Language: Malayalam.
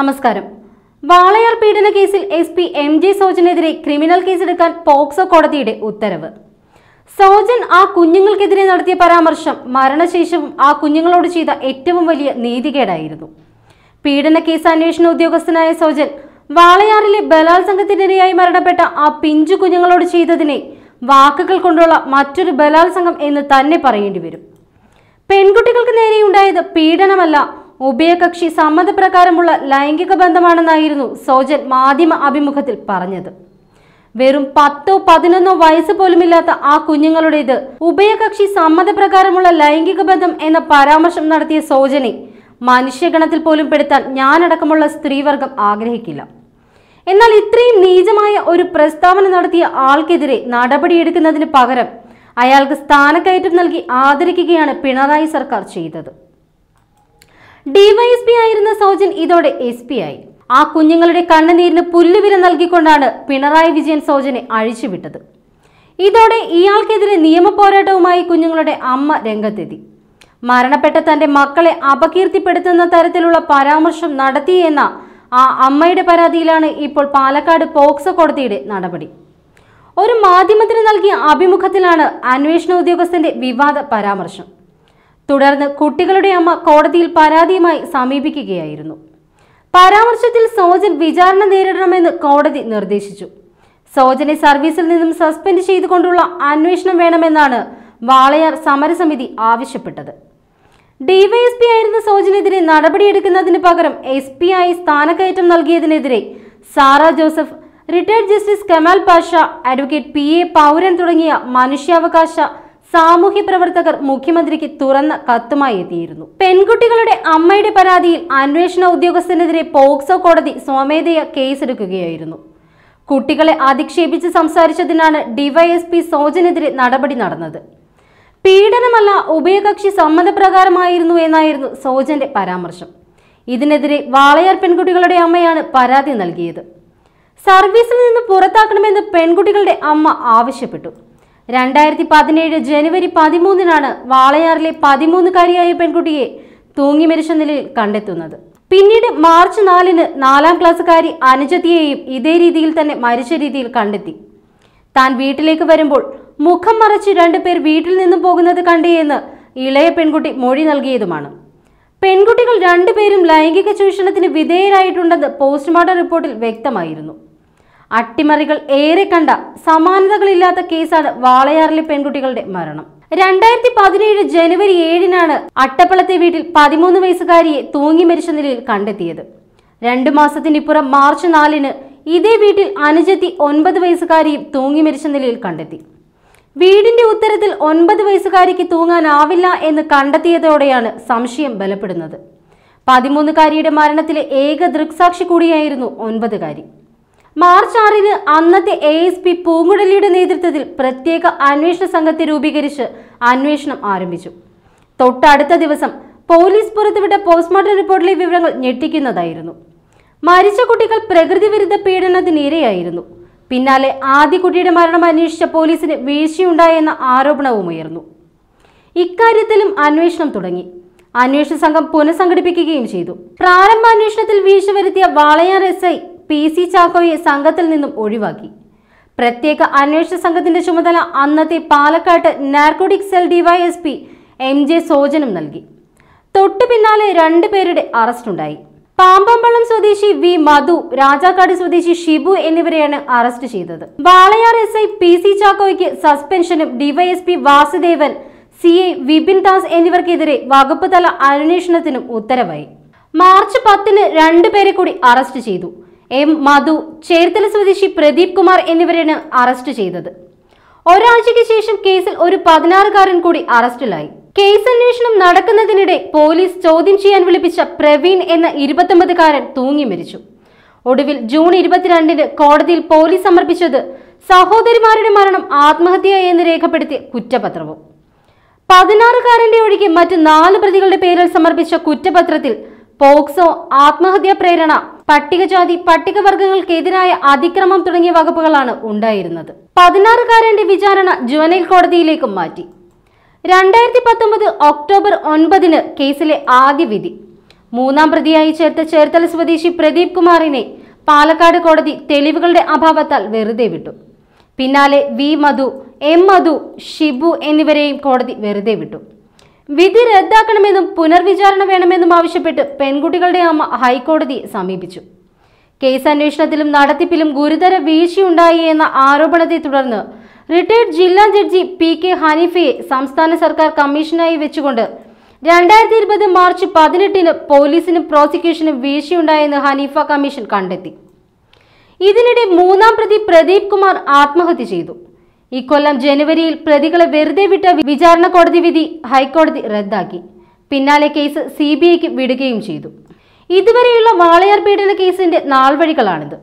നമസ്കാരം വാളയാർ പീഡന കേസിൽ എസ് പി എം ജെ സോജനെതിരെ ക്രിമിനൽ കേസെടുക്കാൻ പോക്സോ കോടതിയുടെ ഉത്തരവ് സോജൻ ആ കുഞ്ഞുങ്ങൾക്കെതിരെ നടത്തിയ പരാമർശം മരണശേഷവും ആ കുഞ്ഞുങ്ങളോട് ചെയ്ത ഏറ്റവും വലിയ നീതികേടായിരുന്നു പീഡന കേസ് അന്വേഷണ ഉദ്യോഗസ്ഥനായ സോജൻ വാളയാറിലെ ബലാത്സംഗത്തിനിരയായി മരണപ്പെട്ട ആ പിഞ്ചു കുഞ്ഞുങ്ങളോട് ചെയ്തതിനെ വാക്കുകൾ കൊണ്ടുള്ള മറ്റൊരു ബലാത്സംഗം എന്ന് തന്നെ പറയേണ്ടി വരും പെൺകുട്ടികൾക്ക് നേരെയുണ്ടായത് പീഡനമല്ല ഉഭയകക്ഷി സമ്മതപ്രകാരമുള്ള ലൈംഗിക ബന്ധമാണെന്നായിരുന്നു സോജൻ മാധ്യമ അഭിമുഖത്തിൽ പറഞ്ഞത് വെറും പത്തോ പതിനൊന്നോ വയസ്സ് പോലുമില്ലാത്ത ആ കുഞ്ഞുങ്ങളുടേത് ഉഭയകക്ഷി സമ്മതപ്രകാരമുള്ള ലൈംഗിക ബന്ധം എന്ന പരാമർശം നടത്തിയ സോജനെ മനുഷ്യഗണത്തിൽ പോലും പെടുത്താൻ ഞാനടക്കമുള്ള സ്ത്രീവർഗം ആഗ്രഹിക്കില്ല എന്നാൽ ഇത്രയും നീചമായ ഒരു പ്രസ്താവന നടത്തിയ ആൾക്കെതിരെ നടപടിയെടുക്കുന്നതിന് പകരം അയാൾക്ക് സ്ഥാനക്കയറ്റം നൽകി ആദരിക്കുകയാണ് പിണറായി സർക്കാർ ചെയ്തത് ഡിവൈഎസ്പി ആയിരുന്ന സൗജൻ ഇതോടെ എസ് പി ആയി ആ കുഞ്ഞുങ്ങളുടെ കണ്ണുനീരിന് പുല്ലുവില നൽകിക്കൊണ്ടാണ് പിണറായി വിജയൻ സൗജനെ അഴിച്ചുവിട്ടത് ഇതോടെ ഇയാൾക്കെതിരെ നിയമ പോരാട്ടവുമായി കുഞ്ഞുങ്ങളുടെ അമ്മ രംഗത്തെത്തി മരണപ്പെട്ട തന്റെ മക്കളെ അപകീർത്തിപ്പെടുത്തുന്ന തരത്തിലുള്ള പരാമർശം നടത്തിയെന്ന ആ അമ്മയുടെ പരാതിയിലാണ് ഇപ്പോൾ പാലക്കാട് പോക്സോ കോടതിയുടെ നടപടി ഒരു മാധ്യമത്തിന് നൽകിയ അഭിമുഖത്തിലാണ് അന്വേഷണ ഉദ്യോഗസ്ഥന്റെ വിവാദ പരാമർശം തുടർന്ന് കുട്ടികളുടെ അമ്മ കോടതിയിൽ പരാതിയുമായി സമീപിക്കുകയായിരുന്നു പരാമർശത്തിൽ സോജൻ വിചാരണ നേരിടണമെന്ന് കോടതി നിർദ്ദേശിച്ചു സോജനെ സർവീസിൽ നിന്നും സസ്പെൻഡ് ചെയ്തുകൊണ്ടുള്ള അന്വേഷണം വേണമെന്നാണ് വാളയാർ സമരസമിതി ആവശ്യപ്പെട്ടത് ഡിവൈഎസ്പി ആയിരുന്ന സോജനെതിരെ നടപടിയെടുക്കുന്നതിന് പകരം എസ് പി ആയി സ്ഥാനക്കയറ്റം നൽകിയതിനെതിരെ Sara Joseph retired justice Kamal Pasha advocate P A Pouran തുടങ്ങിയ മനുഷ്യാവകാശ സാമൂഹ്യ പ്രവർത്തകർ മുഖ്യമന്ത്രിക്ക് തുറന്ന കത്തുമായി എത്തിയിരുന്നു പെൺകുട്ടികളുടെ അമ്മയുടെ പരാതിയിൽ അന്വേഷണ ഉദ്യോഗസ്ഥനെതിരെ പോക്സോ കോടതി സ്വമേധയ കേസെടുക്കുകയായിരുന്നു കുട്ടികളെ അധിക്ഷേപിച്ച് സംസാരിച്ചതിനാണ് ഡിവൈഎസ്പി സോജനെതിരെ നടപടി നടന്നത് പീഡനമല്ല ഉഭയകക്ഷി സമ്മതപ്രകാരമായിരുന്നു എന്നായിരുന്നു സോജന്റെ പരാമർശം ഇതിനെതിരെ വാളയാർ പെൺകുട്ടികളുടെ അമ്മയാണ് പരാതി നൽകിയത് സർവീസിൽ നിന്ന് പുറത്താക്കണമെന്ന് പെൺകുട്ടികളുടെ അമ്മ ആവശ്യപ്പെട്ടു രണ്ടായിരത്തി പതിനേഴ് ജനുവരി പതിമൂന്നിനാണ് വാളയാറിലെ പതിമൂന്നുകാരിയായ പെൺകുട്ടിയെ തൂങ്ങി മരിച്ച നിലയിൽ കണ്ടെത്തുന്നത് പിന്നീട് മാർച്ച് നാലിന് നാലാം ക്ലാസ്സുകാരി അനുജത്തിയെയും ഇതേ രീതിയിൽ തന്നെ മരിച്ച രീതിയിൽ കണ്ടെത്തി താൻ വീട്ടിലേക്ക് വരുമ്പോൾ മുഖം മറച്ച് രണ്ടുപേർ വീട്ടിൽ നിന്നും പോകുന്നത് കണ്ടേയെന്ന് ഇളയ പെൺകുട്ടി മൊഴി നൽകിയതുമാണ് പെൺകുട്ടികൾ രണ്ടുപേരും ലൈംഗിക ചൂഷണത്തിന് വിധേയരായിട്ടുണ്ടെന്ന് പോസ്റ്റ്മോർട്ടം റിപ്പോർട്ടിൽ വ്യക്തമായിരുന്നു അട്ടിമറികൾ ഏറെ കണ്ട സമാനതകളില്ലാത്ത കേസാണ് വാളയാറിലെ പെൺകുട്ടികളുടെ മരണം രണ്ടായിരത്തി പതിനേഴ് ജനുവരി ഏഴിനാണ് അട്ടപ്പളത്തെ വീട്ടിൽ പതിമൂന്ന് വയസ്സുകാരിയെ തൂങ്ങി മരിച്ച നിലയിൽ കണ്ടെത്തിയത് രണ്ടു മാസത്തിനിപ്പുറം മാർച്ച് നാലിന് ഇതേ വീട്ടിൽ അനുജത്തി ഒൻപത് വയസ്സുകാരിയും തൂങ്ങി മരിച്ച നിലയിൽ കണ്ടെത്തി വീടിന്റെ ഉത്തരത്തിൽ ഒൻപത് വയസ്സുകാരിക്ക് തൂങ്ങാനാവില്ല എന്ന് കണ്ടെത്തിയതോടെയാണ് സംശയം ബലപ്പെടുന്നത് പതിമൂന്നുകാരിയുടെ മരണത്തിലെ ഏക ദൃക്സാക്ഷി കൂടിയായിരുന്നു ഒൻപതുകാരി മാർച്ച് ആറിന് അന്നത്തെ എ എസ് പി പൂങ്കുടലിയുടെ നേതൃത്വത്തിൽ പ്രത്യേക അന്വേഷണ സംഘത്തെ രൂപീകരിച്ച് അന്വേഷണം ആരംഭിച്ചു തൊട്ടടുത്ത ദിവസം പോലീസ് പുറത്തുവിട്ട പോസ്റ്റ്മോർട്ടം റിപ്പോർട്ടിലെ വിവരങ്ങൾ ഞെട്ടിക്കുന്നതായിരുന്നു മരിച്ച കുട്ടികൾ പ്രകൃതി വിരുദ്ധ പീഡനത്തിനിരയായിരുന്നു പിന്നാലെ ആദ്യ കുട്ടിയുടെ മരണം അന്വേഷിച്ച പോലീസിന് വീഴ്ചയുണ്ടായെന്ന ആരോപണവും ഉയർന്നു ഇക്കാര്യത്തിലും അന്വേഷണം തുടങ്ങി അന്വേഷണ സംഘം പുനഃസംഘടിപ്പിക്കുകയും ചെയ്തു പ്രാരംഭ അന്വേഷണത്തിൽ വീഴ്ച വരുത്തിയ Walayar S I P C ചാക്കോയെ സംഘത്തിൽ നിന്നും ഒഴിവാക്കി പ്രത്യേക അന്വേഷണ സംഘത്തിന്റെ ചുമതല അന്നത്തെ പാലക്കാട്ട് narcotic cell DYSP M J സോജനും നൽകി തൊട്ടു പിന്നാലെ പേരുടെ അറസ്റ്റുണ്ടായി പാമ്പമ്പള്ളം സ്വദേശി വി മധു രാജാക്കാട് സ്വദേശി ഷിബു എന്നിവരെയാണ് അറസ്റ്റ് ചെയ്തത് Walayar S I P C ചാക്കോയ്ക്ക് സസ്പെൻഷനും DYSP Vasudevan C I Vipin Das എന്നിവർക്കെതിരെ വകുപ്പ് തല അന്വേഷണത്തിനും ഉത്തരവായി മാർച്ച് പത്തിന് രണ്ടുപേരെ കൂടി അറസ്റ്റ് ചെയ്തു എം മധു ചേർത്തല സ്വദേശി പ്രദീപ് കുമാർ എന്നിവരാണ് അറസ്റ്റ് ചെയ്തത് ഒരാഴ്ചയ്ക്ക് ശേഷം കേസിൽ ഒരു പതിനാറുകാരൻ കൂടി അറസ്റ്റിലായി കേസ് അന്വേഷണം നടക്കുന്നതിനിടെ പോലീസ് ചോദ്യം ചെയ്യാൻ വിളിപ്പിച്ച പ്രവീൺ എന്ന ഇരുപത്തൊമ്പതുകാരൻ തൂങ്ങി മരിച്ചു ഒടുവിൽ ജൂൺ ഇരുപത്തിരണ്ടിന് കോടതിയിൽ പോലീസ് സമർപ്പിച്ചത് സഹോദരിമാരുടെ മരണം ആത്മഹത്യ എന്ന് രേഖപ്പെടുത്തിയ കുറ്റപത്രവും പതിനാറുകാരന്റെ ഒഴികെ മറ്റ് നാല് പ്രതികളുടെ പേരിൽ സമർപ്പിച്ച കുറ്റപത്രത്തിൽ പോക്സോ ആത്മഹത്യാ പ്രേരണ പട്ടികജാതി പട്ടികവർഗങ്ങൾക്കെതിരായ അതിക്രമം തുടങ്ങിയ വകുപ്പുകളാണ് ഉണ്ടായിരുന്നത് പതിനാറുകാരന്റെ വിചാരണ ജുവനൈൽ കോടതിയിലേക്കും മാറ്റി രണ്ടായിരത്തി പത്തൊമ്പത് ഒക്ടോബർ ഒൻപതിന് കേസിലെ ആദ്യ വിധി മൂന്നാം പ്രതിയായി ചേർത്ത ചേർത്തല സ്വദേശി പ്രദീപ് കുമാറിനെ പാലക്കാട് കോടതി തെളിവുകളുടെ അഭാവത്താൽ വെറുതെ വിട്ടു പിന്നാലെ വി മധു എം മധു ഷിബു എന്നിവരെയും കോടതി വെറുതെ വിട്ടു വിധി റദ്ദാക്കണമെന്നും പുനർവിചാരണ വേണമെന്നും ആവശ്യപ്പെട്ട് പെൺകുട്ടികളുടെ അമ്മ ഹൈക്കോടതിയെ സമീപിച്ചു കേസ് അന്വേഷണത്തിലും നടത്തിപ്പിലും ഗുരുതര വീഴ്ചയുണ്ടായി എന്ന ആരോപണത്തെ തുടർന്ന് റിട്ടയർഡ് ജില്ലാ ജഡ്ജി പി കെ ഹനീഫയെ സംസ്ഥാന സർക്കാർ കമ്മീഷനായി വെച്ചുകൊണ്ട് രണ്ടായിരത്തി ഇരുപത് മാർച്ച് പതിനെട്ടിന് പോലീസിനും പ്രോസിക്യൂഷനും വീഴ്ചയുണ്ടായെന്ന് ഹനീഫ കമ്മീഷൻ കണ്ടെത്തി ഇതിനിടെ മൂന്നാം പ്രതി പ്രദീപ് കുമാർ ആത്മഹത്യ ചെയ്തു ഇക്കൊല്ലം ജനുവരിയിൽ പ്രതികളെ വെറുതെ വിട്ട വിചാരണ കോടതി വിധി ഹൈക്കോടതി റദ്ദാക്കി പിന്നാലെ കേസ് സി ബി ഐക്ക് വിടുകയും ചെയ്തു ഇതുവരെയുള്ള വാളയാർ പീഡന കേസിന്റെ നാൾവഴികളാണിത്